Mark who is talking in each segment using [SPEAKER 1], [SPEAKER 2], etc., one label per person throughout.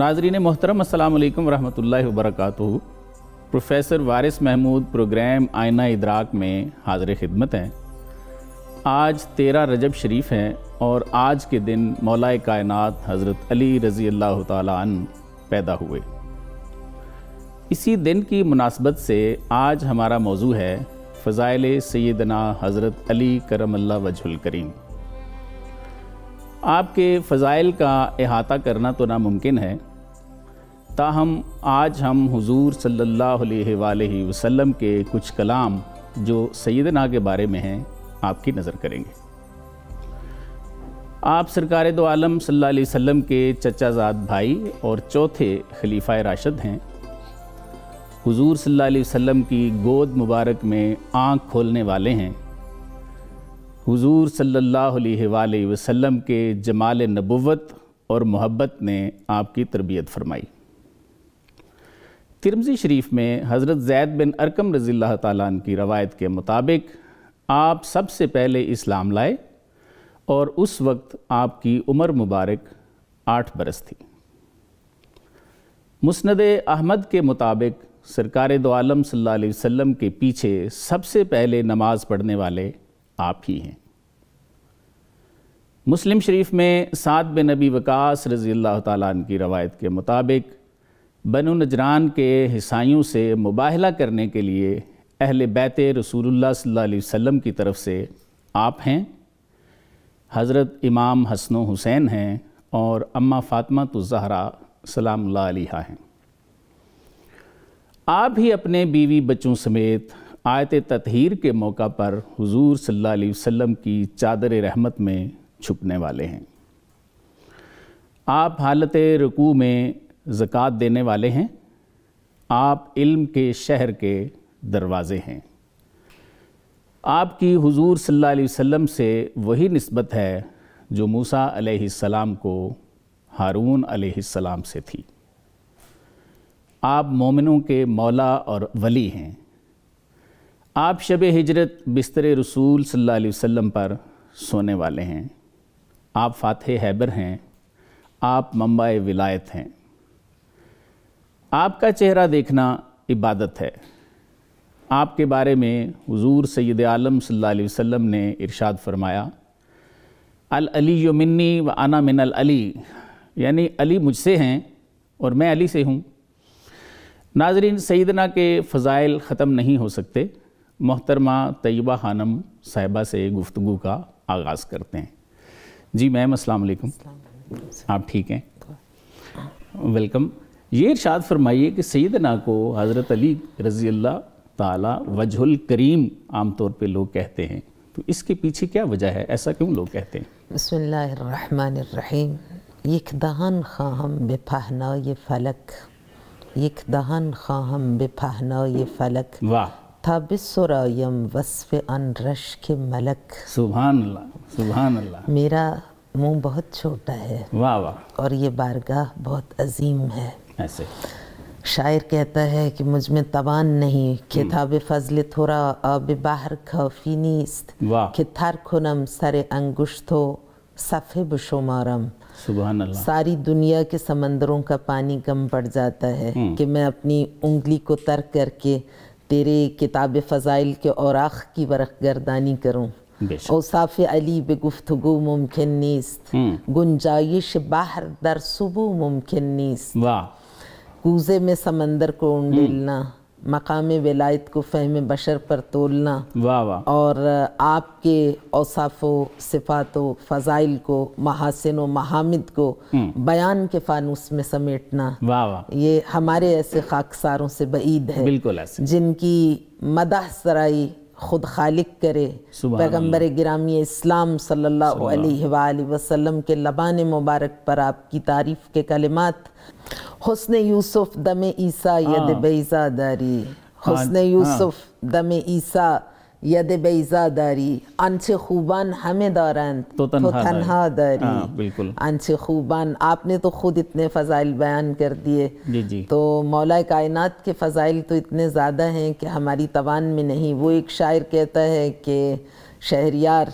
[SPEAKER 1] नाजरीन मोहतरम अल्लाम वरहमल वरक प्रोफेसर वारिस महमूद प्रोग्राम आयना इदराक में हाजिर खिदमत हैं आज तेरह रजब शरीफ हैं और आज के दिन मौलाए कायनात हज़रत अली रज़ी अल्लाह तन पैदा हुए इसी दिन की मुनासबत से आज हमारा मौजू है फ़ज़ाइल सैदना हज़रत अली करम वजुल करीम आपके फ़ज़ाइल का अहाता करना तो नामुमकिन है ताहम आज हम हुजूर सल्लल्लाहु अलैहि वसल्लम के कुछ कलाम जो सैदना के बारे में हैं आपकी नज़र करेंगे आप सरकार दो आलम सल्लल्लाहु अलैहि वसल्लम के चचाजाद भाई और चौथे खलीफा राशद हैं हुजूर सल्लल्लाहु अलैहि वसल्लम की गोद मुबारक में आंख खोलने वाले हैं हुजूर सल्लल्लाहु अलैहि वसल्लम के जमाल नबुवत और मोहब्बत ने आपकी तरबियत फरमाई तिरमजी शरीफ में हज़रत जैद बिन अरकम रज़ी तन की रवायत के मुताबिक आप सबसे पहले इस्लाम लाए और उस वक्त आपकी उम्र मुबारक आठ बरस थी मुस्ंद अहमद के मुताबिक सरकार दोम सल्लाम के पीछे सबसे पहले नमाज पढ़ने वाले आप ही हैं मुस्लिम शरीफ में सात बिन नबी वकास रज़ी अल्लाह की रवायत के मुताबिक बनु नजरान के हिसाइयों से मुबाहला करने के लिए अहल बैत रसूल सल्लल्लाहु की तरफ से आप हैं हज़रत इमाम हसन हुसैन हैं और अम्मा फ़ातमा तो जहरा सलाम आलिहा हैं आप ही अपने बीवी बच्चों समेत आयत ततहीर के मौका पर हुजूर सल्लल्लाहु अलैहि वसल्लम की चादर रहमत में छुपने वाले हैं आप हालत रकू में ज़क़़त देने वाले हैं आप इल्म के शहर के दरवाज़े हैं आपकी हुजूर सल्लल्लाहु अलैहि वसल्लम से वही नस्बत है जो मूसा अलैहिस्सलाम को हारून अलैहिस्सलाम से थी आप मोमिनों के मौला और वली हैं आप शब हिजरत बिस्तर रसूल सल्लल्लाहु अलैहि वसल्लम पर सोने वाले हैं आप फ़ातह हैबर हैं आप मम्बा विलायत हैं आपका चेहरा देखना इबादत है आपके बारे में हुजूर सैद आलम सल्लल्लाहु अलैहि वसल्लम ने इरशाद फरमाया अल अली यो मिन्नी व आना मिन अल अली यानी अली मुझसे हैं और मैं अली से हूँ नाजरीन सैदना के फ़ज़ाइल ख़त्म नहीं हो सकते मोहतरमा तयबा खानम साहिबा से गुफ्तु का आगाज़ करते हैं जी मैम अस्सलाम वालेकुम आप ठीक हैं वेलकम ये इर्शाद फरमाइए कि सैद ना को हज़रत अली रज़ी अल्लाह ताला वजहुल करीम आम तौर पे लोग कहते हैं तो इसके पीछे क्या वजह है ऐसा क्यों लोग कहते हैं
[SPEAKER 2] बसमीम यख दहन खाहम बेफहना ये फलक यख दहन खाहम बेफहना ये फलक वाह था बिसरायम वसफ़ रश के मलक सुबहान
[SPEAKER 1] अल्लाह सुबहान अल्लाह
[SPEAKER 2] मेरा मुंह बहुत छोटा है वाह वाह और ये बारगाह बहुत अजीम है ऐसे शायर कहता है कि मुझ में तवान नहीं हम्म। किताब फजल थोड़ा अब बाहर खफी नीस्त कि खुनम सरे अंगुश्तो सफ़े बशुमारम सारी दुनिया के समंदरों का पानी कम पड़ जाता है हम्म। कि मैं अपनी उंगली को तर्क करके तेरे किताब फ़ज़ाइल के औराख की वरख गर्दानी करूँ ओ साफ अली बे गुफ्तगु मुमकिन नीस्त हम्म। गुंजाइश बाहर दर सुबह मुमकिन नीस्त वाह कूजे में समंदर को उंडेलना हम्म। मकाम वलायत को फहम बशर पर तोलना वाह वाह और आपके औसाफो सिफ़ात फ़ज़ाइल को महासिन महामिद को हम्म। बयान के फानूस में समेटना वाह वाह ये हमारे ऐसे खाकसारों से बईद है बिल्कुल जिनकी मदह सराई ख़ुद खालिक करे पैगम्बर ग्रामी इस्लाम सल्ला वसलम के लबान मुबारक पर आपकी तारीफ़ के कलिमात हसन यूसुफ़ दम ईसा हाँ। यद दारी हसन हाँ, हाँ। यूसुफ़ दम ईसा ید बेजा दारी آنچه खूबान हमें دارند تو تنها, बिल्कुल आंचे खूबान आपने तो खुद इतने फ़ज़ाइल बयान कर दिए तो मौला कायनात के फ़ज़ाइल तो इतने ज़्यादा हैं कि हमारी तवान में नहीं वो एक शायर कहता है कि शहरियार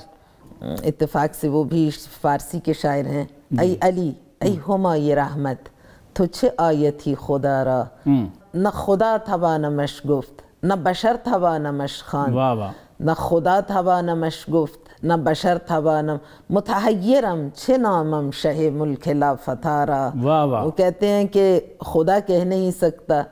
[SPEAKER 2] इतफ़ाक़ से वो भी फ़ारसी के शायर हैं अई अली अई हमा ये राहमत तुझे आयती खुदा रा हम्म। न खुदा थवा न मशगुफ्त न बशर था व न मशखान न खुदा था व न मशगुफ्त न बशर था व न मतहरम छ नामम शह मुल्खला फतारा वो कहते हैं कि खुदा कह नहीं सकता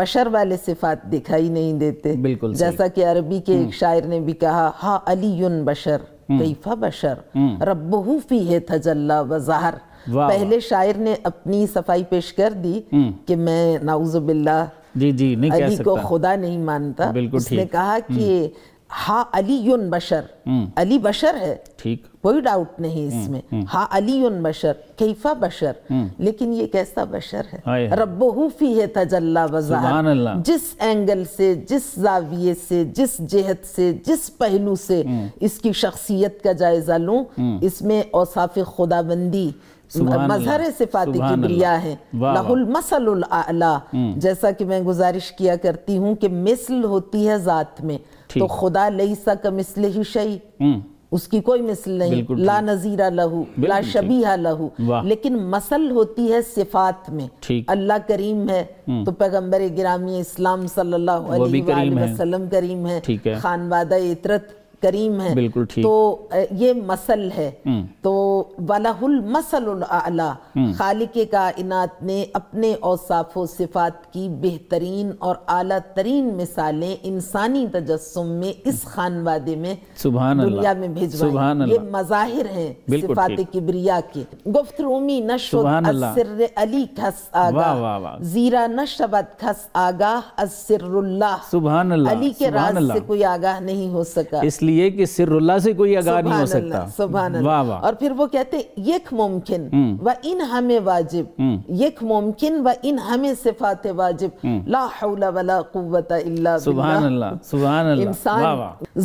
[SPEAKER 2] बशर वाले सिफात दिखाई नहीं देते बिल्कुल जैसा कि अरबी के एक शायर ने भी कहा हा अली बशर कैफा बशर रबहू फी है थजल्ला वजहर पहले शायर ने अपनी सफाई पेश कर दी कि मैं नाउजुबिल्ला जी जी नहीं अली कह सकता। को खुदा नहीं मानता बिल्कुल उसने कहा कि हम्म। हा अली बशर हम्म। अली बशर है ठीक कोई डाउट नहीं हम्म, इसमें हा अली बशर कैफा बशर लेकिन ये कैसा बशर है रबी है तजल्ला वजह जिस एंगल से जिस जाविये से जिस जेहत से जिस पहलू से इसकी शख्सियत का जायजा लूँ इसमें औसाफ खुदाबंदी मजहर सिफाती किबरिया है लाहुल मसल आला हम्म। जैसा कि मैं गुजारिश किया करती हूँ कि मिसल होती है ज़ात में तो खुदा लई सा मिसल ही शई हम्म। उसकी कोई मिसल नहीं ला नजीरा लहू ला शबीहा लहू लेकिन मसल होती है सिफात में अल्लाह करीम है हम्म। तो पैगम्बर गिरामी इस्लाम सल्लल्लाहु अलैहि वसल्लम करीम है खानवादा इतरत करीम है बिल्कुल ठीक तो ये मसल है हम्म। तो वलाहुल मसलुल आला हम्म। का इनात ने अपने औसाफ सिफात की बेहतरीन और आला तरीन मिसालें इंसानी तजस्म में इस खानवादे में
[SPEAKER 1] दुनिया में भेजवाई ये
[SPEAKER 2] मज़ाहिर हैं सिफात किब्रिया के गुफ्त रूमी असर अली खस आगा जीरा नशबत खस आगा असरल्ला
[SPEAKER 1] अली के राज से
[SPEAKER 2] कोई आगाह नहीं हो सका इसलिए
[SPEAKER 1] इसलिए कि सिरुल्ला से कोई आगाह नहीं हो सकता वाह वाह और
[SPEAKER 2] फिर वो कहते यक मुमकिन हम्म। व इन हमें वाजिब हम्म। यक मुमकिन व इन हमें सिफात वाजिब हम्म। ला हौला वला कुव्वत इल्ला सुभान अल्लाह
[SPEAKER 1] सुभान अल्लाह इंसान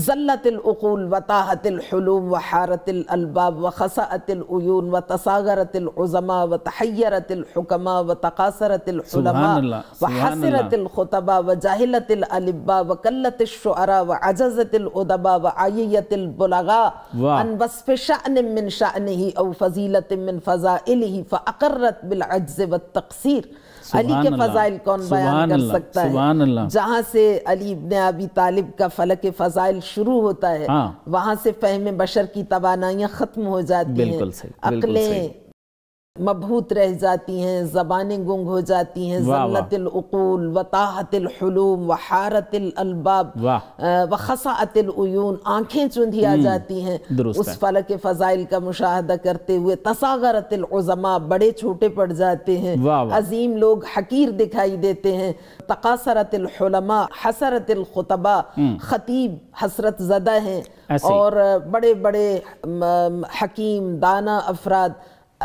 [SPEAKER 2] जल्लतिल उकूल व ताहतिल हुलूम व हारतिल अलबाब व खसाअतिल उयून व तसागरतिल उजमा व तहयरतिल हुकमा व तकासरतिल हुलमा व हसरतिल खुतबा व व शुअरा व उदबा व अली के फ़जाइल कौन बयान कर सकता है जहाँ से अली इब्न अबी तालिब का फलक फ़जाइल शुरू होता है हाँ। वहाँ से फ़हम बशर की तबानाइयाँ ख़त्म हो जाती हैं अकलें मबहूत रह जाती हैं ज़बानें गुंग हो जाती हैं जन्नतलूल वताहतलूम वहारतलब व खसातलून आँखें चुंधी आ हम्म, जाती हैं उस फल के फ़जाइल का मुशाह करते हुए तसागरतलज़मा बड़े छोटे पड़ जाते हैं अजीम लोग हकीर दिखाई देते हैं तकासरतलमा हसरतलखतबा हम्म। ख़तीब हसरत ज़दा हैं और बड़े बड़े हकीम दाना अफराद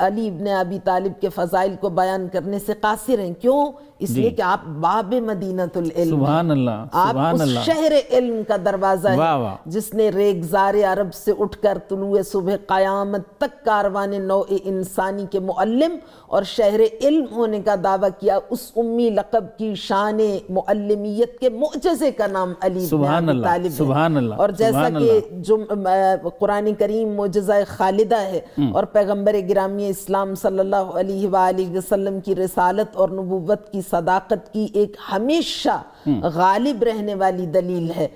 [SPEAKER 2] अली इब्ने अबी तालिब के फ़ज़ाइल को बयान करने से कासिर हैं क्यों इसलिए कि आप बाब मदीना सुभान
[SPEAKER 1] आप शहर
[SPEAKER 2] इल्म का दरवाजा है जिसने रेगजार अरब से उठकर तुलुए सुबह कयामत तक कारवान नौ इंसानी के मुअल्लिम और शहर इल्म होने का दावा किया उस उम्मी लकब की शान मुअल्लमियत के मुजजे का नाम अली सुभान और जैसा कि जुम कुरान करीम मुजजा खालिदा है हम्म। और पैगम्बर ग्रामी इस्लाम सल्लल्लाहु अलैहि की रसालत और नबूवत की सदाकत की एक हमेशा गालिब रहने वाली दलील है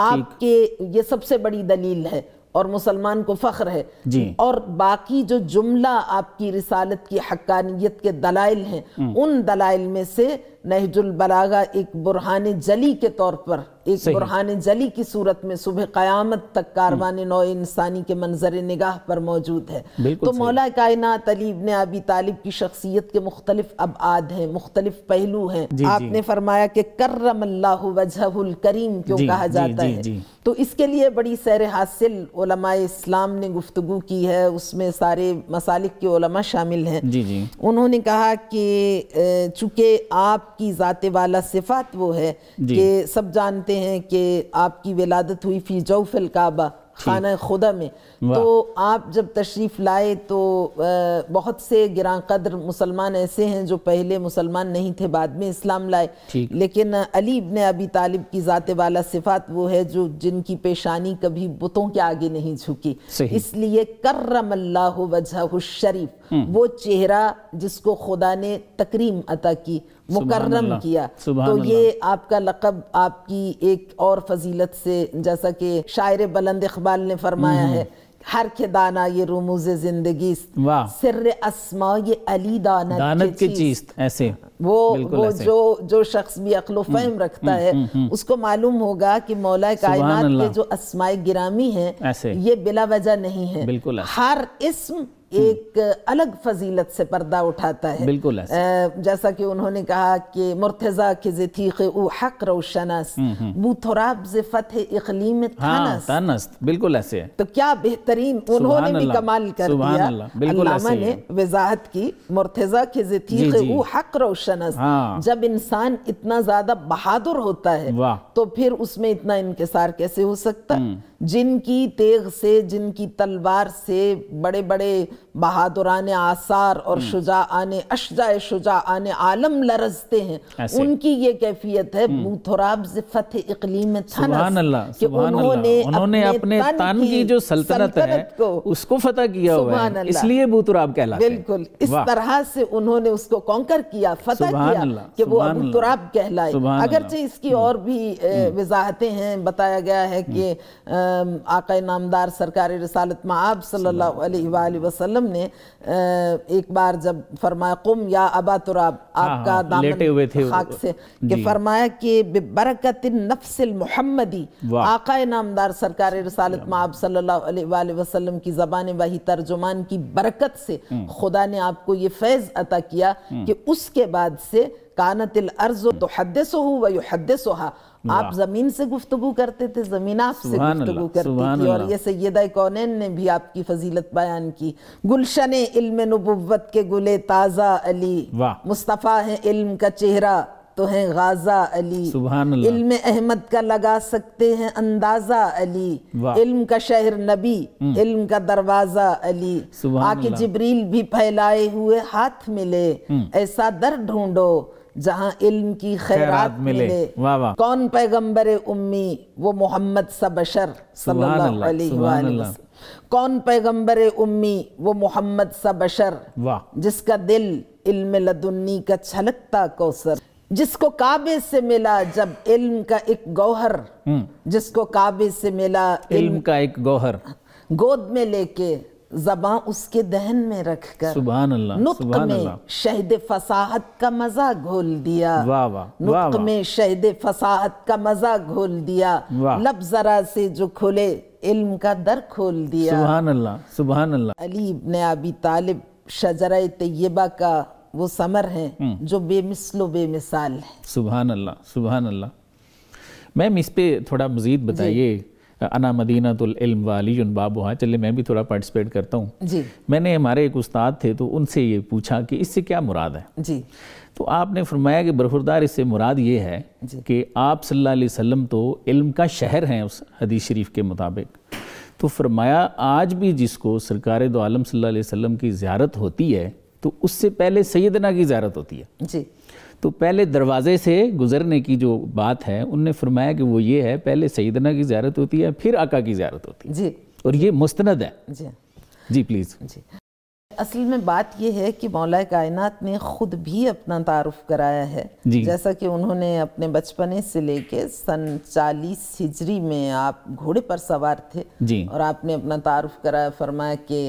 [SPEAKER 2] आपके ये सबसे बड़ी दलील है और मुसलमान को फ़ख्र है जी। और बाकी जो जुमला आपकी रिसालत की हक्कानियत के दलाइल हैं हम्म। उन दलाइल में से बलागा एक बुरहान जली के तौर पर एक बुरहान जली की सूरत में सुबह क़यामत तक कारवान हम्म। नौ इंसानी के मंजर निगाह पर मौजूद है तो मौला कायनात अलीब ने अबी तालिब की शख्सियत के मुख्तलिफ अबाद हैं मुख्तलिफ पहलू हैं आपने फरमाया कि करम अल्लाह वजहुल करीम क्यों कहा जाता जी, है जी, जी। तो इसके लिए बड़ी सैर हासिल इस्लाम ने गुफ्तु की है उसमें सारे मसालिक के शामिल हैं उन्होंने कहा कि चूँकि आप आपकी ज़ात वाला सिफात वो है कि सब जानते हैं कि आपकी विलादत हुई फ़ी जौफिल काबा खाना खुदा में तो आप जब तशरीफ़ लाए तो बहुत से गिरा कदर मुसलमान ऐसे हैं जो पहले मुसलमान नहीं थे बाद में इस्लाम लाए लेकिन अलीब ने अभी तालिब की ज़ात वाला सिफात वो है जो जिनकी पेशानी कभी बुतों के आगे नहीं झुकी इसलिए कर्रम अल्लाह वजह शरीफ हम्म। वो चेहरा जिसको खुदा ने तकरीम अता की मुकर्रम किया तो ये आपका लकब आपकी एक और फजीलत से जैसा कि शायर बुलंद इकबाल ने फरमाया हम्म, हम्म। है हर के दाना ये रूमूज जिंदगी सिर असमा ये अली दानत, दानत के चीज
[SPEAKER 1] ऐसे वो वो ऐसे। जो
[SPEAKER 2] जो शख्स भी अकलो फहम रखता है उसको मालूम होगा कि मौला कायनात के जो असमाय गिरामी हैं ये बिला वजह नहीं है हर इसम हम्म। एक अलग फजीलत से पर्दा उठाता है बिल्कुल जैसा कि उन्होंने कहा कि मुर्तजा के जतीक हक रोशनस बूथराब जिफत इकलीम बिल्कुल ऐसे तो क्या बेहतरीन उन्होंने भी कमाल कर दिया बिल्कुल ने वजाहत की मुर्तजा के जतीक उ हक रोशनस हाँ। जब इंसान इतना ज्यादा बहादुर होता है तो फिर उसमें इतना इंकसार कैसे हो सकता है हम्म। जिनकी तेग से जिनकी तलवार से बड़े बड़े बहादुरान आसार और हम्म। शुजा आने अशजा शुजा आने आलम लरजते हैं उनकी ये कैफियत है हम्म। बूथराब जिफत इकलीम कि उन्होंने उन्होंने अपने, अपने तन की जो सल्तनत है को
[SPEAKER 1] उसको फतह किया हुआ है इसलिए बूथराब कहलाते हैं बिल्कुल इस तरह
[SPEAKER 2] से उन्होंने उसको कॉन्कर किया फतह किया कि वो अबू कहलाए अगरचे इसकी और भी हम्म। वजाहतें हैं बताया गया है कि आका नामदार सरकारी रसालत मआब सल्लल्लाहु अलैहि वसल्लम ने एक बार जब फरमाया कुम या अबा तुराब आपका हाँ, दामन लेटे हुए थे खाक से कि फरमाया कि बरकत नफ्सिल मुहम्मदी आका नामदार सरकारी रसालत मआब सल्लल्लाहु अलैहि वसल्लम की ज़बान वही तर्जुमान की बरकत से हम्म। खुदा ने आपको ये फैज़ अता किया हम्म। कि उसके बाद से कानतिल अर्ज़ तो हद सो व हद सोहा आप जमीन से गुफ्तगु करते थे जमीन आपसे गुफ्तगु करती थी और ये सैयद कौनैन ने भी आपकी फजीलत बयान की गुलशन इल्म नबुवत के गुले ताज़ा अली मुस्तफ़ा है इल्म का चेहरा तो है गाजा अली इल्म अहमद का लगा सकते हैं अंदाजा अली इल्म का शहर नबी हम्म। इल्म का दरवाजा अली आके जिब्रील भी फैलाए हुए हाथ मिले हम्म। ऐसा दर ढूंढो जहाँ इल्म की खैरात मिले, मिले। वा वा। कौन पैगम्बर उम्मी वो मोहम्मद सबशर कौन पैगम्बर उम्मी वो मोहम्मद सा बशर जिसका दिल इल्म लदुन्नी का छलकता कौसर जिसको काबे से मिला जब इल्म का एक गौहर हम्म। जिसको काबे से मिला इल्म, इल्म का एक गौहर गोद में लेके जबा उसके दहन में रख कर अल्लाह में शहद फसाहत का मजा घोल दिया
[SPEAKER 1] वाह में
[SPEAKER 2] शहद फसाहत का मजा घोल दिया लब जरा से जो खुले इल्म का दर खोल दिया सुभान अल्लाह सुभान अल्लाह अली ने अबी तालिब शजरा तय्यबा का वो समर है हम्म। जो बेमिसलो बेमिसाल है
[SPEAKER 1] सुभान अल्लाह सुभान अल्लाह मैम इस पे थोड़ा मज़ीद बताइए अना मदीनातुल्म वाली हाँ चले मैं भी थोड़ा पार्टिसिपेट करता हूँ मैंने हमारे एक उस्ताद थे तो उनसे ये पूछा कि इससे क्या मुराद है जी तो आपने फरमाया कि बरखुरदार इससे मुराद ये है कि आप सल्लल्लाहु तो इल्म का शहर हैं उस हदीस शरीफ के मुताबिक तो फरमाया आज भी जिसको सरकार दो आलम सल्ला वसम की ज्यारत होती है तो उससे पहले सैदना की ज्यारत होती है जी तो पहले दरवाज़े से गुज़रने की जो बात है उनने फरमाया कि वो ये है पहले सईदना की ज्यारत होती है फिर आका की ज्यारत होती है जी और ये मुस्तंद है जी जी प्लीज़ जी
[SPEAKER 2] असल में बात यह है कि मौला कायनात ने ख़ुद भी अपना तारुफ कराया है जैसा कि उन्होंने अपने बचपने से लेके सन चालीस हिजरी में आप घोड़े पर सवार थे और आपने अपना तारुफ कराया फरमाया कि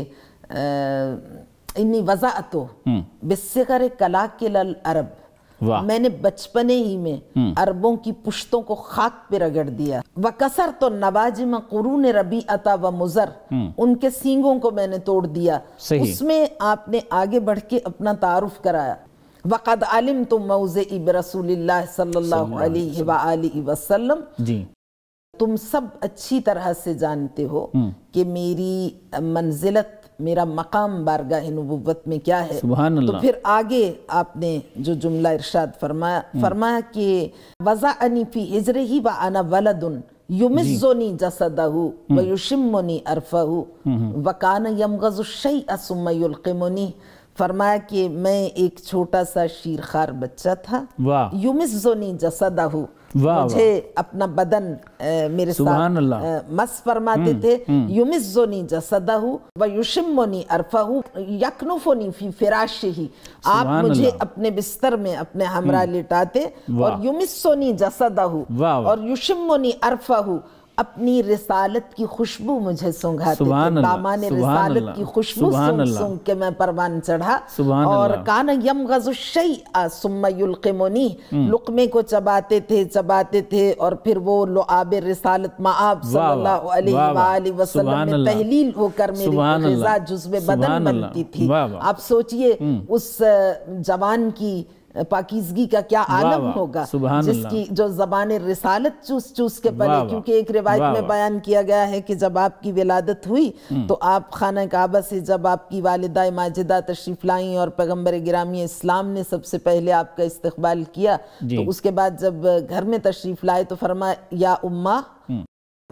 [SPEAKER 2] इन्नी वज़ा तो करे हम्म। कला के लल अरब मैंने बचपने ही में हम्म। अरबों की पुश्तों को खाक पे रगड़ दिया व कसर तो नवाजिम कुरून रबी अता व मुजर हम्म। उनके सींगों को मैंने तोड़ दिया उसमें आपने आगे बढ़ के अपना तारुफ कराया वक़द आलिम तो मौज़ इब रसूल सल्लाम तुम सब अच्छी तरह से जानते हो हम्म। कि मेरी मंजिलत मेरा मकाम बारगाह नबूवत में क्या है तो फिर आगे आपने जो जुमला इरशाद फरमाया हम्म। फरमाया कि वज़ा अनिफी हिजर ही व आना वलदन युमिजोनी जसदहु हम्म। व युशिमोनी अरफहु हम्म। वकान यमगजुशई असमयुलकमोनी फरमाया कि मैं एक छोटा सा शीरखार बच्चा था युमिजोनी जसदहु मुझे अपना बदन ए, मेरे साथ मस फरमाते हम्म, थे हम्म। युमिजोनी जसदहू व युशिमोनी अरफहू यकनुफोनी फी फिराश ही आप मुझे अपने बिस्तर में अपने हमरा हम्म। लिटाते और युमिसोनी जसदहू और युशिमोनी अरफहू अपनी रिसालत की खुशबू मुझे थे रिसालत की खुशबू के मैं परवान चढ़ा और कान यम हम्म। लुकमे को चबाते थे चबाते थे और फिर वो लुआब रिसालत माब वसल्लम में तहलील होकर मेरी जुज्ब बदन बनती थी आप सोचिए हम्म। उस जवान की पाकिजगी का क्या आलम होगा जिसकी जो जबान रिसालत चूस चूस के पड़े क्योंकि एक रिवायत में बयान किया गया है कि जब आपकी विलादत हुई हम्म। तो आप खाना काबा से जब आपकी वालदा माजिदा तशरीफ लाई और पैगम्बर ग्रामी इस्लाम ने सबसे पहले आपका इस्तकबाल किया तो उसके बाद जब घर में तशरीफ लाए तो फरमा या उम्मा हम्म।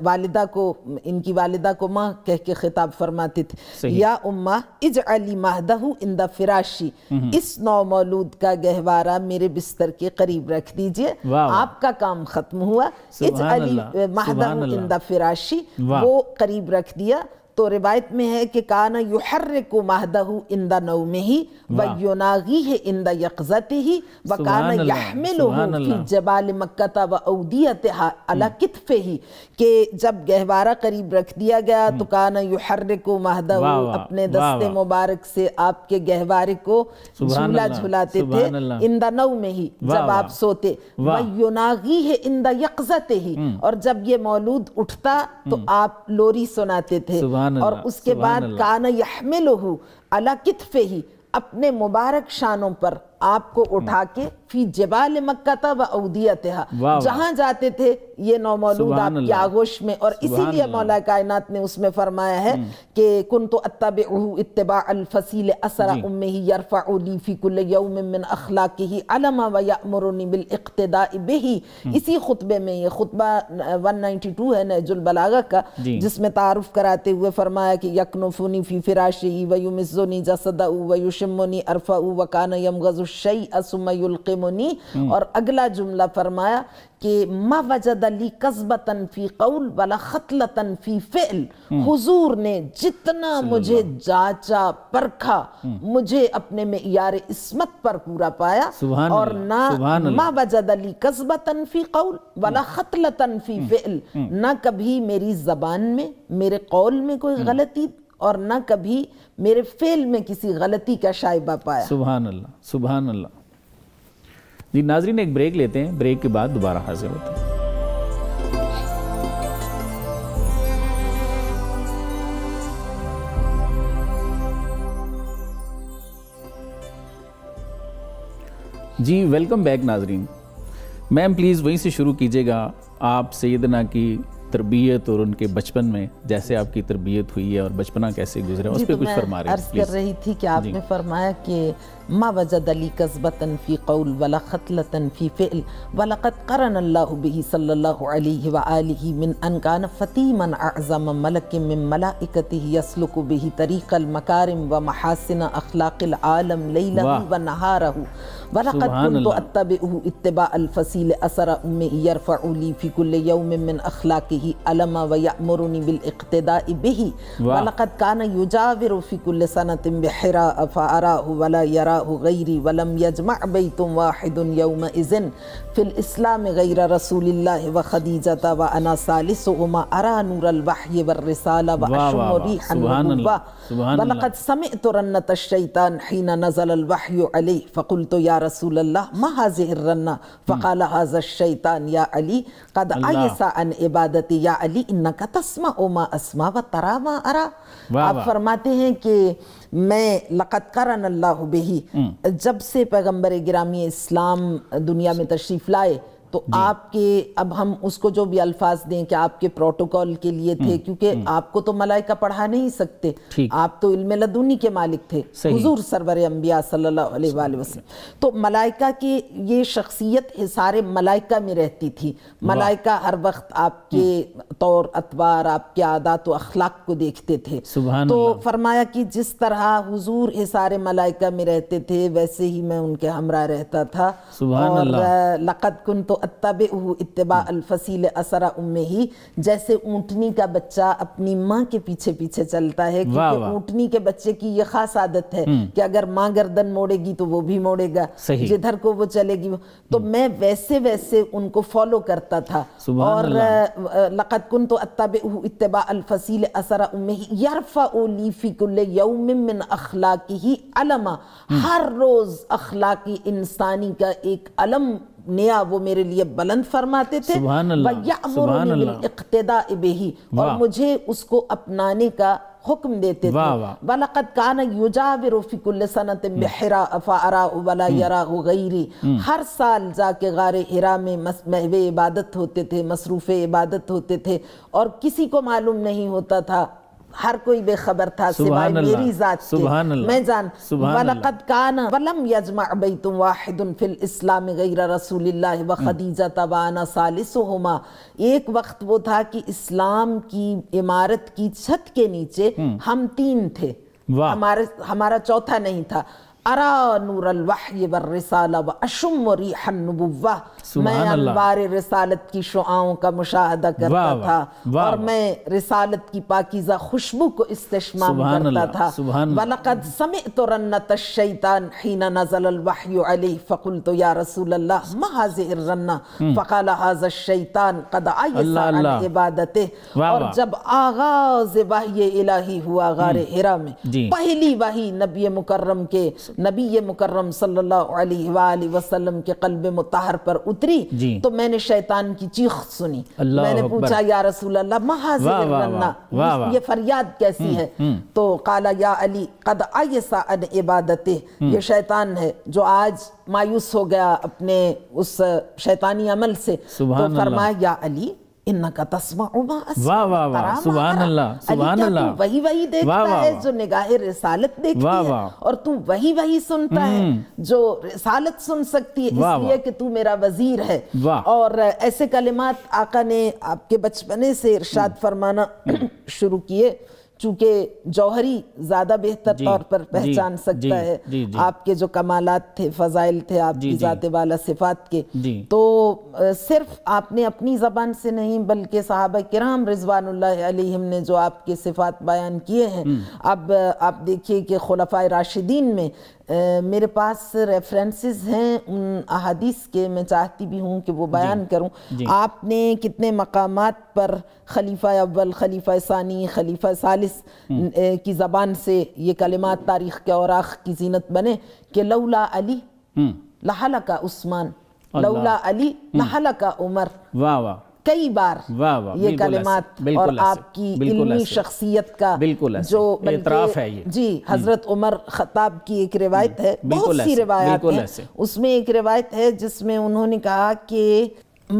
[SPEAKER 2] वालिदा को इनकी वालिदा को माँ कह के खिताब फरमाते थे या उम्मा इज अली इन इंदा फिराशी हम्म। इस नौ मौलूद का गहवारा मेरे बिस्तर के करीब रख दीजिए आपका काम खत्म हुआ इज अली इन इंदा फिराशी वो करीब रख दिया तो रिवायत में है कि काना युहर को माहदहू इंदा नव में ही व योनागी है इंदा यकजत ही व काना यहमिल जबाल मक्का व उदियत अला कितफे ही कि जब गहवारा करीब रख दिया गया तो हम्म। काना युहर को माहदहू अपने दस्ते मुबारक से आपके गहवारे को झूला झुलाते थे इंदा नऊ में ही जब आप सोते व योनागी है इंदा यकजत ही हम्म। और जब ये मौलूद उठता तो हम्म। आप लोरी सुनाते थे और उसके बाद कान यहमिलहू अला कितफ़े ही अपने मुबारक शानों पर आपको हम्म। उठा के फी जबाल मक्का था वह तब अउदियत जहां जाते थे ये नौ मौलूद आपके आगोश में और इसीलिए मौला कायनात ने उसमें फरमाया है हम्म। कि कुन तो अतब इतबा अलफसील असरा उम ही यरफ़ा लीफ़ी कुल यौमिन के ही अलमा वमरनी बिल इकतदा बेही हम्म। इसी खुतबे में ये खुतबा 192 है नजुल बलागा का जिसमें तारुफ कराते हुए फरमाया कि यकनफुनी फ़ी फ़िराशी वयुमिजोनी जसदा उ वयुशमोनी अरफ़ा उ वकान यम गजु शमयमनी और अगला जुमला फरमाया कि मा वजद अली कसबतन फ़ी कौल वाला खतलतन फ़ी फ़िल हम्म। हुजूर ने जितना मुझे जाचा परखा हम्म। मुझे अपने में यार इसमत पर पूरा पाया और ना मा वजद अली कसबतन फ़ी कौल वाला हम्म। खतलतन फ़ी फ़िल ना कभी मेरी ज़बान में मेरे कौल में कोई गलती और ना कभी मेरे फेल में किसी गलती का शाइबा पाया
[SPEAKER 1] सुबहान अल्लाह सुबहान अल्लाह जी नाजरीन एक ब्रेक लेते हैं ब्रेक के बाद दोबारा हाजिर होते हैं जी वेलकम बैक नाजरीन मैम प्लीज़ वहीं से शुरू कीजिएगा आप सैदना की तरबियत और उनके बचपन में जैसे आपकी तरबियत हुई है और बचपना कैसे गुजरे उस पर तो कुछ फरमा रही रही
[SPEAKER 2] थी कि आपने फरमाया कि ما وجد لي كذبة في قول ولا خطلة في فعل ولقد قرن الله به صلى الله عليه وآله من أن كان فتيما أعظم ملك من ملائكته يسلك به طريق المكارم ومحاسن أخلاق العالم ليله ونهاره ولقد كنت أتبعه اتباع الفصيل أثر أمه يرفع لي في كل يوم من أخلاقه ألم ويأمرني بالاقتداء به ولقد كان يجاور في كل سنة بحراء فأراه ولا يراه الله غيري ولم يجمع بيت واحد يومئذ في الإسلام غير رسول الله وخديجة وأنا ثالثهما أرى نور الوحي والرسالة وأشم ريحا النبوة ولقد سمعت رنة الشيطان حين نزل الوحي عليه فقلت يا رسول الله ما هذه الرنة فقال هذا الشيطان يا علي قد أيس عن عبادتي يا علي إنك تسمع ما أسمع وترى ما أرى آپ فرماتے ہیں کہ मैं लक़त अल्लाह हम्म। जब से पैगम्बर गिरामी इस्लाम दुनिया में तशरीफ़ लाए तो आपके अब हम उसको जो भी अल्फाज दें कि आपके प्रोटोकॉल के लिए थे हम्म, क्योंकि हम्म। आपको तो मलाइका पढ़ा नहीं सकते आप तो इल्म लदुनी के मालिक थे हुजूर सरवर अम्बिया सल्लल्लाहु अलैहि वसल्लम तो मलाइका की ये शख्सियत सारे मलाइका में रहती थी मलाइका हर वक्त आपके हम्म। तौर अतवार आपके आदात व अखलाक को देखते थे तो फरमाया कि जिस तरह हुजूर सारे मलाइका में रहते थे वैसे ही मैं उनके हमरा रहता था और लकत कुन तो अतब इतबा अलफसील असरा उम्मे ही जैसे ऊँटनी का बच्चा अपनी माँ के पीछे पीछे चलता है क्योंकि ऊँटनी के बच्चे की ये खास आदत है हम्म। कि अगर माँ गर्दन मोड़ेगी तो वो भी मोड़ेगा जिधर को वो चलेगी तो हम्म। मैं वैसे वैसे उनको फॉलो करता था और लकत कुन तो अतब इतबा अलफसील असरा उम्मे ही यरफा ओलीफी कुल्ले यौमिन अखलाकी ही अलमा हम्म। हर रोज अखलाकी इंसानी का एक अलम नया वो मेरे लिए बुलंद फरमाते थे इकतदा बेही और मुझे उसको अपनाने का हुक्म देते वा, थे वलकत कान युजाबिरफिकुल सनत हम्म। बहरा अफारा वला हम्म। यरा गैरी हम्म। हर साल जाके गार हिरा में महवे इबादत होते थे मसरूफ़ इबादत होते थे और किसी को मालूम नहीं होता था हर कोई बेखबर था सिवाय मेरी जात के मैं जान वलकद कान वलम यजमा फिल इस्लाम गैर व हम्म। खदीजा तवाना एक वक्त वो था कि इस्लाम की इमारत की छत के नीचे हम्म। हम तीन थे हमारे हमारा चौथा नहीं था अरा नूरल वहय वर रिसाला व अशुम रीह नबुव्वा मैं अनवार रिसालत की शुआओं का मुशाहदा करता था और मैं रिसालत की पाकिजा खुशबू को इस्तेमाल करता था वलकद समिअतु रन्नत शैतान हीन नज़ल अल वहय अलैह फकुलतु या रसूल अल्लाह मा हाज़िहिर रन्ना फकाल हाज़ा शैतान कद आयसा अन इबादतिह और जब आगाज वहय इलाही हुआ गार हिरा में पहली वही नबी मुकर्रम के नबी मुकर्रम सल्लल्लाहु अलैहि के कल्ब मुतहर पर उतरी तो मैंने शैतान की चीख सुनी मैंने पूछा या रसूल महा ये फरियाद कैसी हम्म, है हम्म। तो काला या अली कद आयसा इबादत हम्म। ये शैतान है जो आज मायूस हो गया अपने उस शैतानी अमल से तो फरमाया या अली इन्नका वाह वही वही देखता वा, वा, है जो निगाह रिसालत देखती वा, है और तू वही वही सुनता है जो रिसालत सुन सकती है इसलिए कि तू मेरा वजीर है और ऐसे कलिमात आका ने आपके बचपने से इरशाद फरमाना शुरू किए चूंकि जौहरी ज़्यादा बेहतर तौर पर पहचान जी, सकता जी, है जी, जी, आपके जो कमालात थे फ़जाइल थे आपकी ज़ात वाला सिफात के तो सिर्फ आपने अपनी ज़बान से नहीं बल्कि साहब कराम रिजवान ने जो आपके सिफात बयान किए हैं हम्म। अब आप देखिए कि खुलफा राशिदीन में मेरे पास रेफरेंसेस हैं उन अहादीस के मैं चाहती भी हूँ कि वो बयान करूँ आपने कितने मकाम पर खलीफा अव्वल खलीफा सानी खलीफा सालिस हम्म। की ज़बान से ये कलिमात तारीख़ के आख की जीनत बने कि लौला अली हम्म। लहला का उस्मान लौला अली हम्म। लहला का उमर वाह वाह कई बार
[SPEAKER 1] वाह वाह ये कलमात और आपकी इल्मी शख्सियत का बिल्कुल जो इतराफ है ये जी हम्म। हजरत
[SPEAKER 2] उमर खताब की एक रिवायत हम्म, है बहुत सी रिवायत है उसमें एक रिवायत है जिसमें उन्होंने कहा कि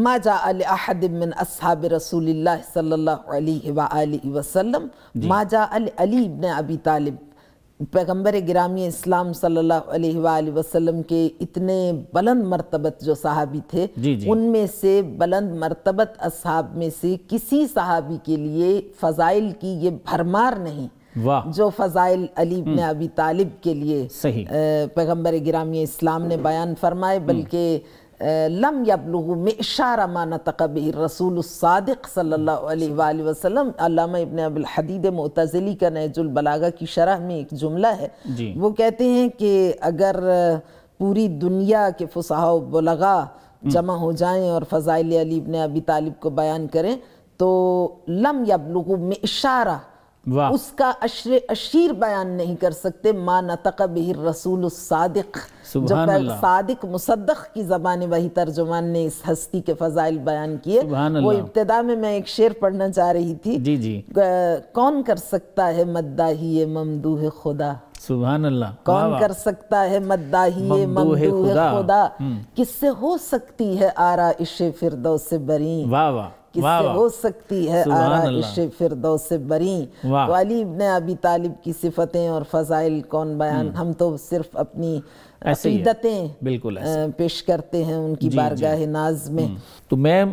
[SPEAKER 2] माजा अहदिन असहाब रसूल सल्ला वसलम माजा अली इबन अबी तालिब पैगम्बर ग्रामी इस्लाम सल्लल्लाहु अलैहि वसल्लम के इतने बुलंद मरतबत जो सहाबी थे उनमें से बुलंद मरतबत असहाब में से किसी सहाबी के लिए फ़जाइल की ये भरमार नहीं जो फ़जाइल अली हम्म। ने अभी तालिब के लिए पैगम्बर ग्रामी इस्लाम ने बयान फरमाए हम्म। बल्कि लम यबलग मशार मा नतक रसूल सादक सल्ला वसलम अलामा इबन अबुल हदीद मुतज़ली का नजुल बलागा की शरह में एक जुमला है वो कहते हैं कि अगर पूरी दुनिया के फुसाह बलगा जमा हो जाएं और फ़ज़ाइल अली इबन अबी तालिब को बयान करें तो लम यबलग मशारा उसका अश्र, अशीर बयान नहीं कर सकते मा नतक बिहिर रसूल सादिक जो सादिक मुसद्दक की ज़बान वही तर्जुमान ने इस हस्ती के फजाइल बयान किए वो इब्तदा में मैं एक शेर पढ़ना चाह रही थी जी जी कौन कर सकता है मद्दाही ममदूह खुदा
[SPEAKER 1] सुबहान अल्लाह कौन वाँ कर
[SPEAKER 2] सकता है मद्दाही ममदूह खुदा हम्म। किससे हो सकती है आरा इशे फिरदौ से बरी वाह वाह किससे हो सकती है आराइश फिरदौस से बरी तो अली इबन अबी तालिब की सिफतें और फजाइल कौन बयान हम्म। हम तो सिर्फ अपनी अकीदतें बिल्कुल पेश करते हैं उनकी बारगाह नाज में हम्म।
[SPEAKER 1] तो मैम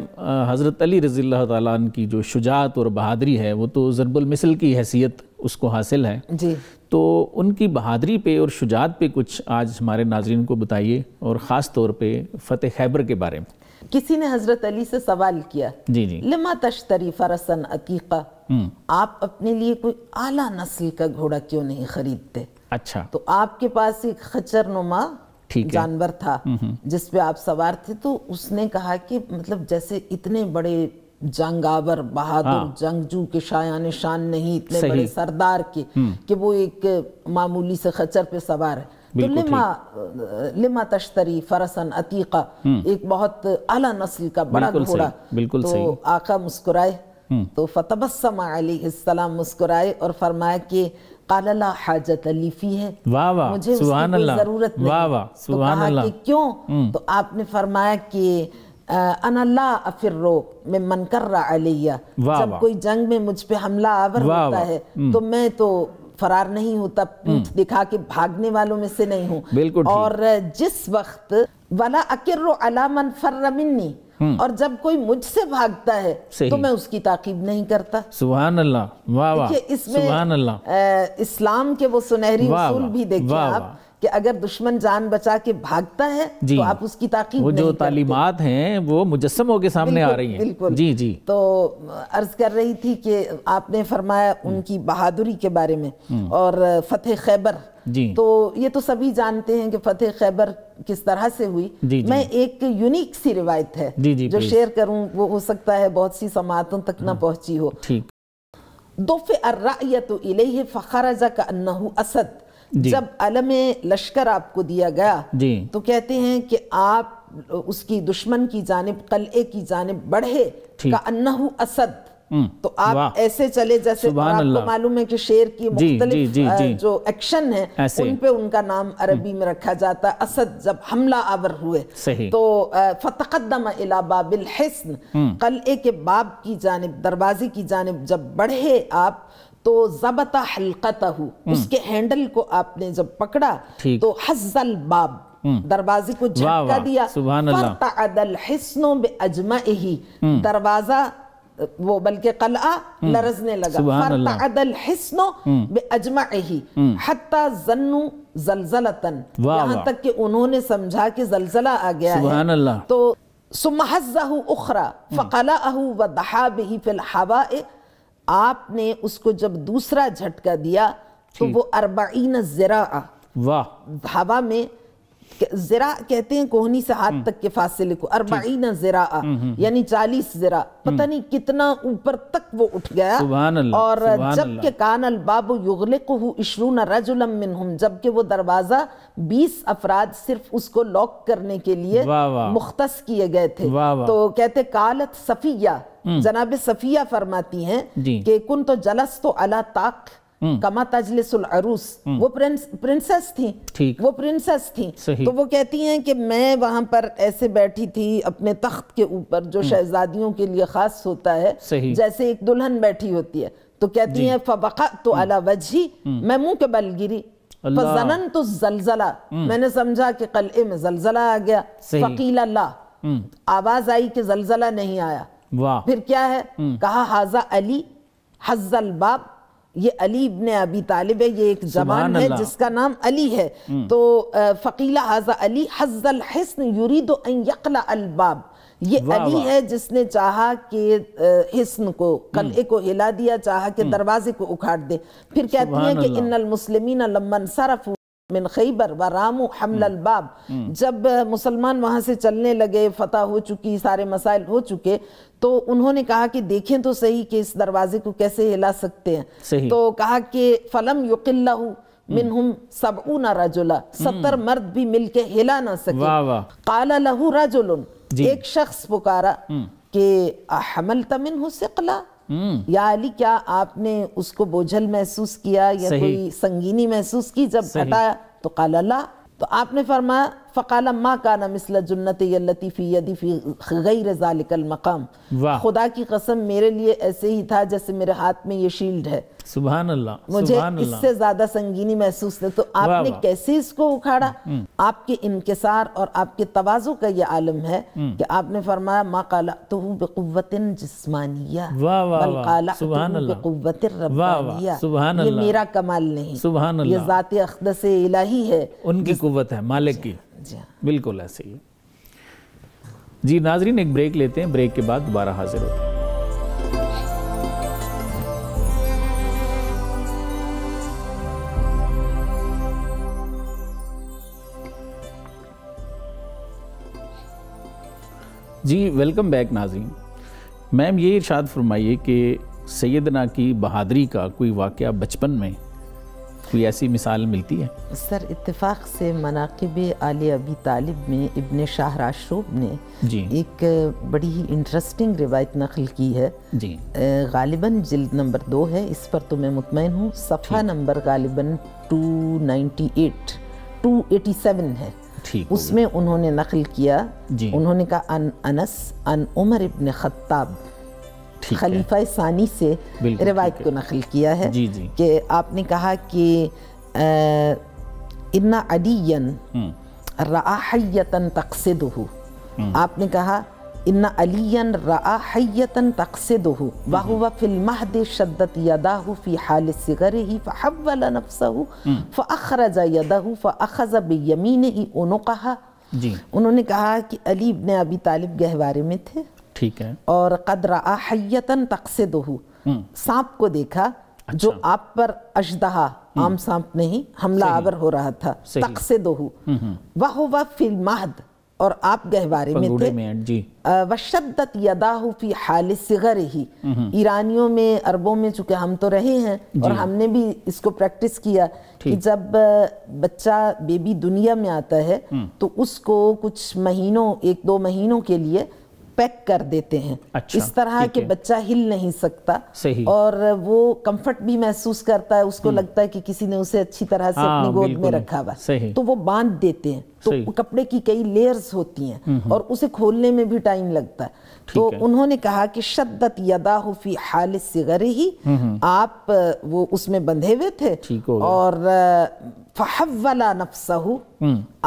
[SPEAKER 1] हज़रत अली रज़ी तन की जो शुजात और बहादरी है वो तो ज़रबुल मिसल की हैसियत उसको हासिल है जी तो उनकी बहादरी पे और शुजात पे कुछ आज हमारे नाजरन को बताइए और ख़ास तौर पे फ़तेह खैबर के बारे में
[SPEAKER 2] किसी ने हजरत अली से सवाल किया जी जी लिमा तश्तरी फरसन अतीका हम्म। आप अपने लिए कोई आला नस्ल का घोड़ा क्यों नहीं खरीदते अच्छा तो आपके पास एक खचर नुमा जानवर था हम्म, हम्म। जिसपे आप सवार थे तो उसने कहा कि मतलब जैसे इतने बड़े जंगावर बहादुर हाँ। जंगजू के शायान शान नहीं इतने बड़े सरदार के कि वो एक मामूली से खचर पे सवार है तो लिमा लिमा तश्तरी फरसन अतीका हम्म। एक बहुत आला नस्ल का बड़ा घोड़ा बिल्कुल तो आका मुस्कुराए हम्म। तो फतबस्समा अलैहिस्सलाम मुस्कुराए और फरमाया कि काला हाजत अली है
[SPEAKER 1] वाह वाह मुझे उसकी जरूरत नहीं वाह वाह तो कहा कि
[SPEAKER 2] क्यों हम्म। तो आपने फरमाया कि अनल्ला अफिर मैं मन कर रहा अलिया जब कोई जंग में मुझ पे हमला आवर होता है तो मैं तो फरार नहीं तब हम्म। पीठ दिखा के भागने वालों में से नहीं हूँ बिल्कुल और जिस वक्त वाला अकिर अलामन फर्र हम्म। और जब कोई मुझसे भागता है तो मैं उसकी ताकीब नहीं करता
[SPEAKER 1] सुबहान अल्लाह वाह वाह इसमें
[SPEAKER 2] इस्लाम के वो सुनहरी उसूल भी देखिए आप कि अगर दुश्मन जान बचा के भागता है तो आप उसकी ताकि वो जो
[SPEAKER 1] तालीमत हैं वो मुजस्मों के सामने आ रही हैं बिल्कुल जी जी
[SPEAKER 2] तो अर्ज कर रही थी कि आपने फरमाया हम्म। उनकी बहादुरी के बारे में हम्म। और फतेह खैबर जी तो ये तो सभी जानते हैं कि फतेह खैबर किस तरह से हुई जी, जी। मैं एक यूनिक सी रिवायत है जी, जी, जो शेयर करूं वो हो सकता है बहुत सी समातों तक ना हम्म। पहुंची हो ठीक दोफे अर्रायत इलेह फखरजा का असद जब अलम लश्कर आपको दिया गया तो कहते हैं कि आप उसकी दुश्मन की जानब कलए की जानब बढ़े का अन्ना असद हम्म, तो आप ऐसे चले जैसे आपको मालूम है कि शेर की मुख्तलिफ जो एक्शन है उन पे उनका नाम अरबी हम्म। में रखा जाता है असद जब हमला आवर हुए तो फतकदम इला बाबिल हिस्न हम्म। कलए के बाब की जानब दरवाजे की जानब जब बढ़े आप तो जबता हलकता हम्म। उसके हैंडल को आपने जब पकड़ा तो हजल बाब हम्म। दरवाजे को झटका दिया अजमा ही हम्म। दरवाजा वो बल्कि कला लरजने लगा अदल हिस्नो अजमा ही हत्ता जन्नु जलजलतन यहाँ तक कि उन्होंने समझा कि जलजला आ गया है तो सुमहजाहु उखरा फकला व दहा बिही फिल हवा आपने उसको जब दूसरा झटका दिया तो वो अरबाइन ज़रा वाह हवा में जरा कहते हैं कोहनी से हाथ हम्म। तक के फासले को अरबाईना जरा हम्म, हम्म, यानी चालीस जरा पता नहीं कितना ऊपर तक वो उठ गया और जबकि कान अल बाबू युगले युगल इशरून रजुलम मिन मिनहुम जबकि वो दरवाज़ा बीस अफराद सिर्फ उसको लॉक करने के लिए मुख्तस किए गए थे तो कहते कालत सफ़िया जनाब सफ़िया फरमाती हैं कि कुन तो जलस तो अला ताक हम्म। कमा तजलिसुल अरूस हम्म। वो प्रिंस प्रिंसेस थी ठीक वो प्रिंसेस थी तो वो कहती हैं कि मैं वहां पर ऐसे बैठी थी अपने तख्त के ऊपर जो हम्म। शहजादियों के लिए खास होता है जैसे एक दुल्हन बैठी होती है तो कहती हैं फबका तो अला वजही मैं मुंह के बल गिरी फजनन तो जलजला मैंने समझा कि कल में जलजला आ गया फ़कील अल्लाह आवाज़ आई कि जलजला नहीं आया फिर क्या है कहा हाजा अली हजल बाब ये अली इबन अबी तालिब है ये एक जबान है जिसका नाम अली है हम्म। तो फ़कीला हाजा अली हजल हसन युरीदो यकला अलबाब ये अली है जिसने चाहा कि हिस्न को कलए हम्म। को हिला दिया चाहा कि हम्म। दरवाजे को उखाड़ दे फिर कहती है कि इन मुसलमिन लमन सरफ मिन खैबर व रामू हमल अलबाब हम्म। हम्म। जब मुसलमान वहाँ से चलने लगे फतह हो चुकी सारे मसाइल हो चुके तो उन्होंने कहा कि देखें तो सही कि इस दरवाजे को कैसे हिला सकते हैं तो कहा कि फलम युकिल्लाहु हम्म। मिनहुम सबऊना रजुला सत्तर मर्द भी मिलके हिला ना सके काला लहू रजुल एक शख्स पुकारा कि हमल तमिन सिकला हम्म। या अली क्या आपने उसको बोझल महसूस किया या कोई संगीनी महसूस की जब हटाया तो काला तो आपने फरमाया फ़काल माँ का ना मिसल जन्नत यतीफ़ी यदीफ़ी गैर ज़ालिकलमकाम खुदा की कसम मेरे लिए ऐसे ही था जैसे मेरे हाथ में ये शील्ड है
[SPEAKER 1] सुबह अल्लाह मुझे इससे
[SPEAKER 2] ज़्यादा संगीनी महसूस है तो आपने कैसे इसको उखाड़ा आपके इनकसार और आपके तोज़ो का ये आलम है कि आपने फरमाया माँ काला तो हूँ बेक़वत जिसमानिया मेरा कमाल नहीं सुबह ज़ात अखदस इलाही है
[SPEAKER 1] उनकी कुत है मालिक की जी हाँ। बिल्कुल ऐसे ही जी नाजरीन एक ब्रेक लेते हैं ब्रेक के बाद दोबारा हाजिर होते हैं जी वेलकम बैक नाजरीन मैम ये इरशाद फरमाइए कि सैदना की बहादरी का कोई वाक़ बचपन में कोई ऐसी मिसाल मिलती है
[SPEAKER 2] सर इतफाक से मनाकब आलि अबी तालिब में इबन शाह राशरूब ने जी एक बड़ी ही इंटरेस्टिंग रिवायत नकल की है जी गालिबा जल्द नंबर दो है इस पर तो मैं मुतमिन हूँ सफ़ा नंबर गालिबा two ninety eight two eighty seven है ठीक उसमें उन्होंने नकल किया जी उन्होंने कहा अन अनस अन उमर इबन ख़त्ताब खलीफा सानी से रिवायत को नकल किया है जी जी कि आपने कहा कि इन्ना अलीन हम्म। राहयतन तकसद हो हम्म। आपने कहा इन्ना अलियन राहयतन तकसद हो हम्म। वाहुआ फिल्महद शद्दत यदाहु फ़ी हाल सिगर ही फ़हवल नफ्सहु फ़खरज यदहु फ़खज़ बेयमीन ही जी उन्होंने कहा कि अली इबन अबी तालिब गहवारे में थे ठीक है और कदरा हैतन तकसद हम्म। सांप को देखा अच्छा। जो आप पर अशदहा हम्म। आम सांप नहीं हमला आवर हो रहा था तकसे तकसद वह वह महद और आप गहवारे में थे में हाँ जी वशद्दत यदाहू फी हाल सिगर ही हम्म, ईरानियों में अरबों में चूंकि हम तो रहे हैं और हमने भी इसको प्रैक्टिस किया कि जब बच्चा बेबी दुनिया में आता है तो उसको कुछ महीनों एक दो महीनों के लिए पैक कर देते हैं अच्छा, इस तरह के बच्चा हिल नहीं सकता सही और वो कंफर्ट भी महसूस करता है उसको हम्म। लगता है कि किसी ने उसे अच्छी तरह से हाँ, अपनी गोद में रखा हुआ तो वो बांध देते हैं तो कपड़े की कई लेयर्स होती हैं हम्म, हम्म। और उसे खोलने में भी टाइम लगता है तो है। उन्होंने कहा कि शद्दत यदा फी हाल सिगर ही आप वो उसमें बंधे हुए थे और फहवला नफसहू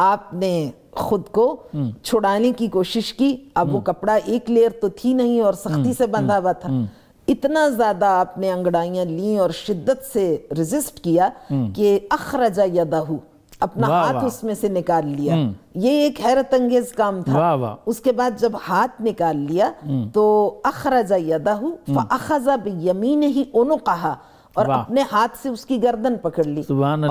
[SPEAKER 2] आपने खुद को हम्म। छुड़ाने की कोशिश की अब वो हम्म। कपड़ा एक लेयर तो थी नहीं और सख्ती हम्म। से बंधा हुआ था इतना ज्यादा आपने अंगड़ाइयां ली और शिद्दत से रिजिस्ट किया कि अखरजा यदाहू अपना हाथ उसमें से निकाल लिया ये एक हैरत अंगेज काम था वा, वा। उसके बाद जब हाथ निकाल लिया तो अखरजा यदाहू अखजा यमीन ही उन्होंने कहा और अपने हाथ से उसकी गर्दन पकड़ ली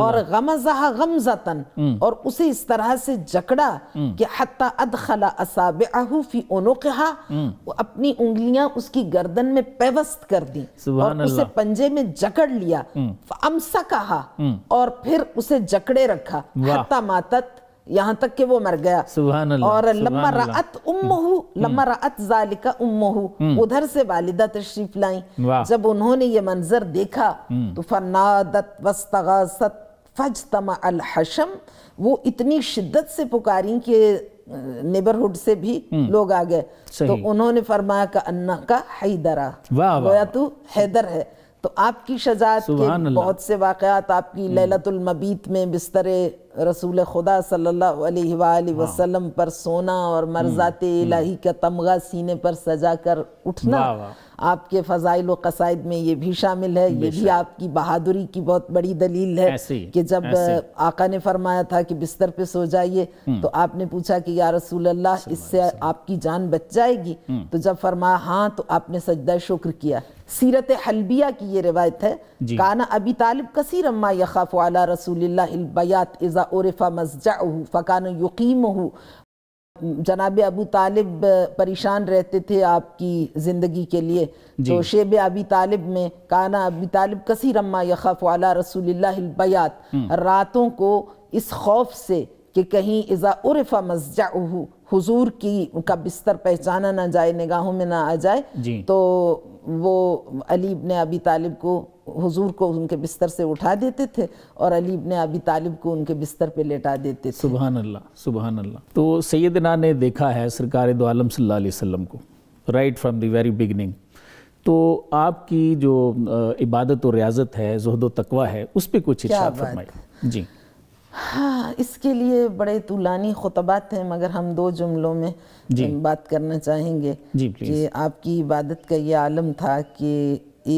[SPEAKER 2] और गमजा गमजतन हम्म। और उसे इस तरह से जकड़ा हम्म। कि हत्ता अदखला असाबहू फी ओनोकहा हम्म। अपनी उंगलियां उसकी गर्दन में पेवस्त कर दी और उसे पंजे में जकड़ लिया अमसा कहा और फिर उसे जकड़े रखा हत्ता मातत यहाँ तक कि वो मर गया और लम्मा रात उम्महू जालिका उम्महू उधर से वालिदा तशरीफ लाई जब उन्होंने ये मंजर देखा हम्म। तो फनादत वस्तगासत फजतमा अल हशम वो इतनी शिद्दत से पुकारी कि नेबरहुड से भी हम्म। लोग आ गए तो उन्होंने फरमाया का अन्ना का हैदरा गोया तू हैदर है तो आपकी शजात के बहुत से वाकयात आपकी हम्म। लैलतुल मबीत में बिस्तरे रसूल खुदा सल्लल्लाहु अलैहि वसल्लम पर सोना और मरजात हम्म, हम्म। इलाही का तमगा सीने पर सजा कर उठना आपके फ़जाइल कसाइद में ये भी शामिल है ये भी आपकी बहादुरी की बहुत बड़ी दलील है कि जब आका ने फरमाया था कि बिस्तर पे सो जाइए हम्म। तो आपने पूछा कि या रसूल अल्लाह इससे आपकी जान बच जाएगी तो जब फरमाया हाँ तो आपने सजदा शुक्र किया सीरत हलबिया की ये रिवायत है काना अबी तालिब कसीर अम्मा यखाफ रसूल बयात इज़ा उरफा मस्जा फ़कान यकीम हो जनाब अबू तालिब परेशान रहते थे आपकी ज़िंदगी के लिए तो शेब अबी तालिब में काना अबी तालिब कसी रम्मा यखफ वाला रसूलबयात हम्म। रातों को इस खौफ से कि कहीं इज़ा उरफा मस्जा हुजूर की का बिस्तर पहचाना ना जाए निगाहों में ना आ जाए तो वो अली इब्न अबी तालिब को हुजूर को उनके बिस्तर से उठा देते थे और अली इब्न अबी तालिब को उनके बिस्तर पे लेटा देते थे सुबहान अल्लाह सुबहान अल्लाह
[SPEAKER 1] तो सैदना ने देखा है सरकार दो आलम सल्लल्लाहु अलैहि वसल्लम को right from the very beginning तो आपकी जो इबादत और रियाजत है जहद तकवा है उस पर कुछ इच्छा फरमाई जी
[SPEAKER 2] हाँ इसके लिए बड़े तुलानी खुतबात हैं मगर हम दो जुमलों में बात करना चाहेंगे कि आपकी इबादत का ये आलम था कि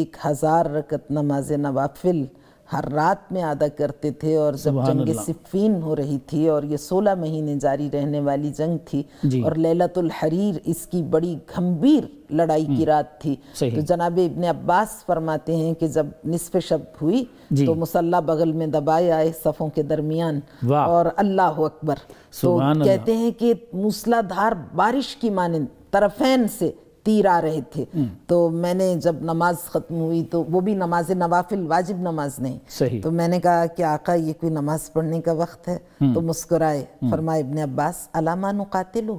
[SPEAKER 2] एक हज़ार रकत नमाज नवाफिल हर रात में आदा करते थे और जब जंग सिफीन हो रही थी और ये सोलह महीने जारी रहने वाली जंग थी और लैलतुल हरीर इसकी बड़ी गंभीर लड़ाई की हम्म। रात थी तो जनाब इबन अब्बास फरमाते हैं कि जब निसफ शब्द हुई तो मुसल्ला बगल में दबाए आए सफ़ों के दरमियान और अल्लाह अकबर तो कहते हैं कि मूसलाधार बारिश की माने तरफेन से तीर आ रहे थे हम्म। तो मैंने जब नमाज ख़त्म हुई तो वो भी नमाज नवाफिल वाजिब नमाज नहीं सही। तो मैंने कहा कि आका ये कोई नमाज पढ़ने का वक्त है हम्म। तो मुस्कुराए हम्म। फरमाए इबन अब्बास अलामा नुकातिल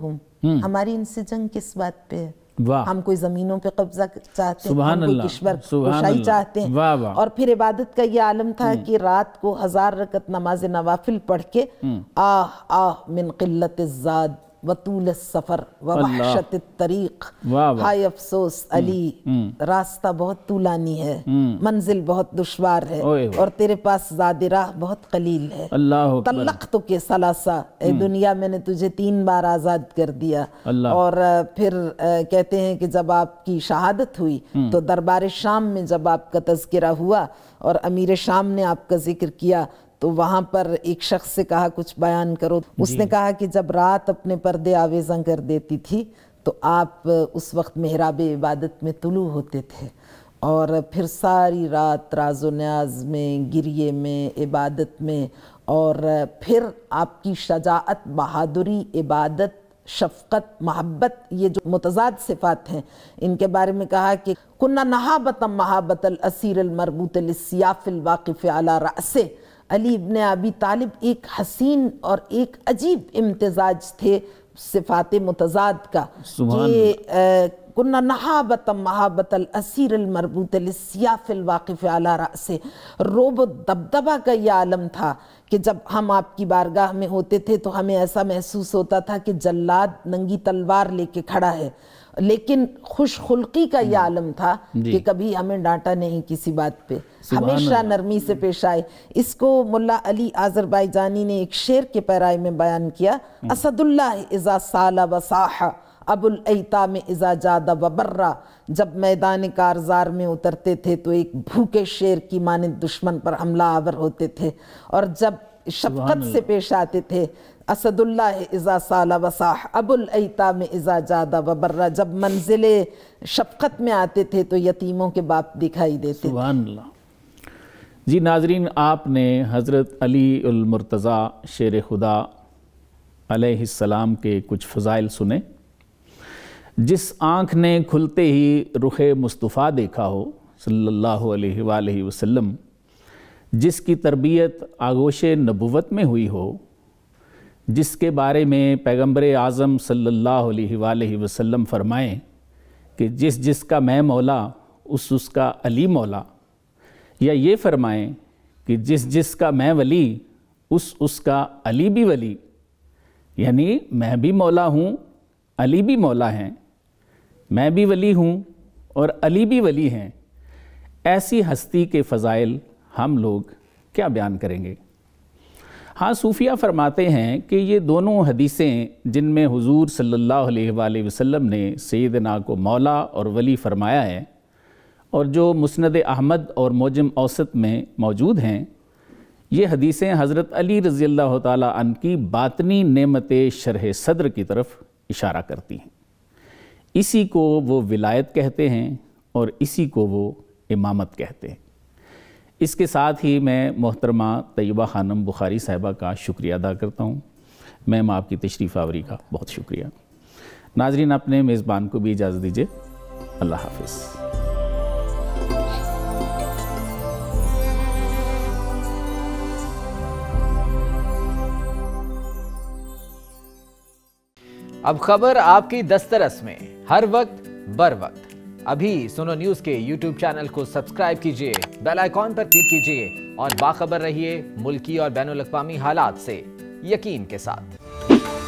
[SPEAKER 2] हमारी इनसे जंग किस बात पे है हम कोई जमीनों पे कब्जा चाहते हैं हम कोई किश्वर खुशाई चाहते हैं और फिर इबादत का ये आलम था कि रात को हजार रकत नमाज नवाफिल पढ़ के आह आह मिन किल्लत जाद वतूल सफ़र वहशत तरीक़ हाय अफसोस अली रास्ता बहुत तूलानी है मंजिल बहुत दुशवार है और तेरे पास जादिरा बहुत कलील है तलक तो के सलासा ए हम्म। दुनिया मैंने तुझे तीन बार आज़ाद कर दिया और फिर कहते हैं कि जब आपकी शहादत हुई हम्म। तो दरबार शाम में जब आपका तस्करा हुआ और अमीर शाम ने आपका जिक्र किया तो वहाँ पर एक शख्स से कहा कुछ बयान करो उसने कहा कि जब रात अपने पर्दे आवेजा कर देती थी तो आप उस वक्त मेहराब इबादत में तुलू होते थे और फिर सारी रात राजो न्याज में गिरिए में इबादत में और फिर आपकी शजात बहादुरी इबादत शफकत महब्बत ये जो मतजाद सिफ़ात हैं इनके बारे में कहा कि कुन्ना नहाबत महाबतल असीर सियाफ़िल वाक़फ़ अला रसे अली इबन अबी तालिब एक हसीन और एक अजीब इम्तजाज थे सिफात मुतजाद का ये कुन्ना नहाबत महाबत असीर मरबूत सियाफिल वाकिफ आला से रोब दबदबा का यह आलम था कि जब हम आपकी बारगाह में होते थे तो हमें ऐसा महसूस होता था कि जल्लाद नंगी तलवार लेके खड़ा है लेकिन खुश खुलकी का यह आलम था कि कभी हमें डांटा नहीं किसी बात पे हमेशा नरमी से पेश आए इसको मुल्ला अली आजरबाईजानी ने एक शेर के पैराए में बयान किया हम्म। असदुल्ला इज़ा साला वसाहा अबुल अता में इज़ा जादा बबर्रा जब मैदान कारजार में उतरते थे तो एक भूखे शेर की माने दुश्मन पर हमला आवर होते थे और जब शफकत से पेश आते थे असदुल्ला इज़ा साला वसाह अबुल अता में इज़ा जादा वबर्रा जब मंजिल शफकत में आते थे तो यतीमों के बाप दिखाई देते थे
[SPEAKER 1] जी नाजरीन आपने हज़रत अली मुर्तज़ा शेर खुदा अलैहिस्सलाम के कुछ फ़ज़ाइल सुने जिस आँख ने खुलते ही रुख मुस्तफ़ा देखा हो सल्लल्लाहु अलैहि वसल्लम जिसकी तरबियत आगोश नबुवत में हुई हो जिसके बारे में पैगम्बर आज़म सल्लल्लाहु अलैहि वसल्लम फरमाएं कि जिस जिसका मैं मौला उस उसका अली मौला या ये फरमाएं कि जिस जिसका मैं वली उस उसका अली भी वली यानी मैं भी मौला हूँ अली भी मौला हैं मैं भी वली हूँ और अली भी वली हैं ऐसी हस्ती के फ़ज़ाइल हम लोग क्या बयान करेंगे हाँ सूफिया फरमाते हैं कि ये दोनों हदीसें जिनमें हुजूर सल्लल्लाहु अलैहि वसल्लम ने सैदना को मौला और वली फरमाया है और जो मुस्ंद अहमद और मोजम औसत में मौजूद हैं ये हदीसें हज़रत अली रज़ी अल्लाह तन की बातनी नमत शरह सदर की तरफ इशारा करती हैं इसी को वो विलायत कहते हैं और इसी को वो इमामत कहते हैं इसके साथ ही मैं मोहतरमा तयबा खानम बुखारी साहिबा का शुक्रिया अदा करता हूँ मैम आपकी तशरीफ़ आवरी का बहुत शुक्रिया नाजरीन अपने मेज़बान को भी इजाज़त दीजिए अल्लाह हाफिज़ अब खबर आपकी दस्तरस में हर वक्त बर वक्त अभी सुनो न्यूज के यूट्यूब चैनल को सब्सक्राइब कीजिए बेल आइकॉन पर क्लिक कीजिए और बाखबर रहिए मुल्की और बैन अवी हालात से यकीन के साथ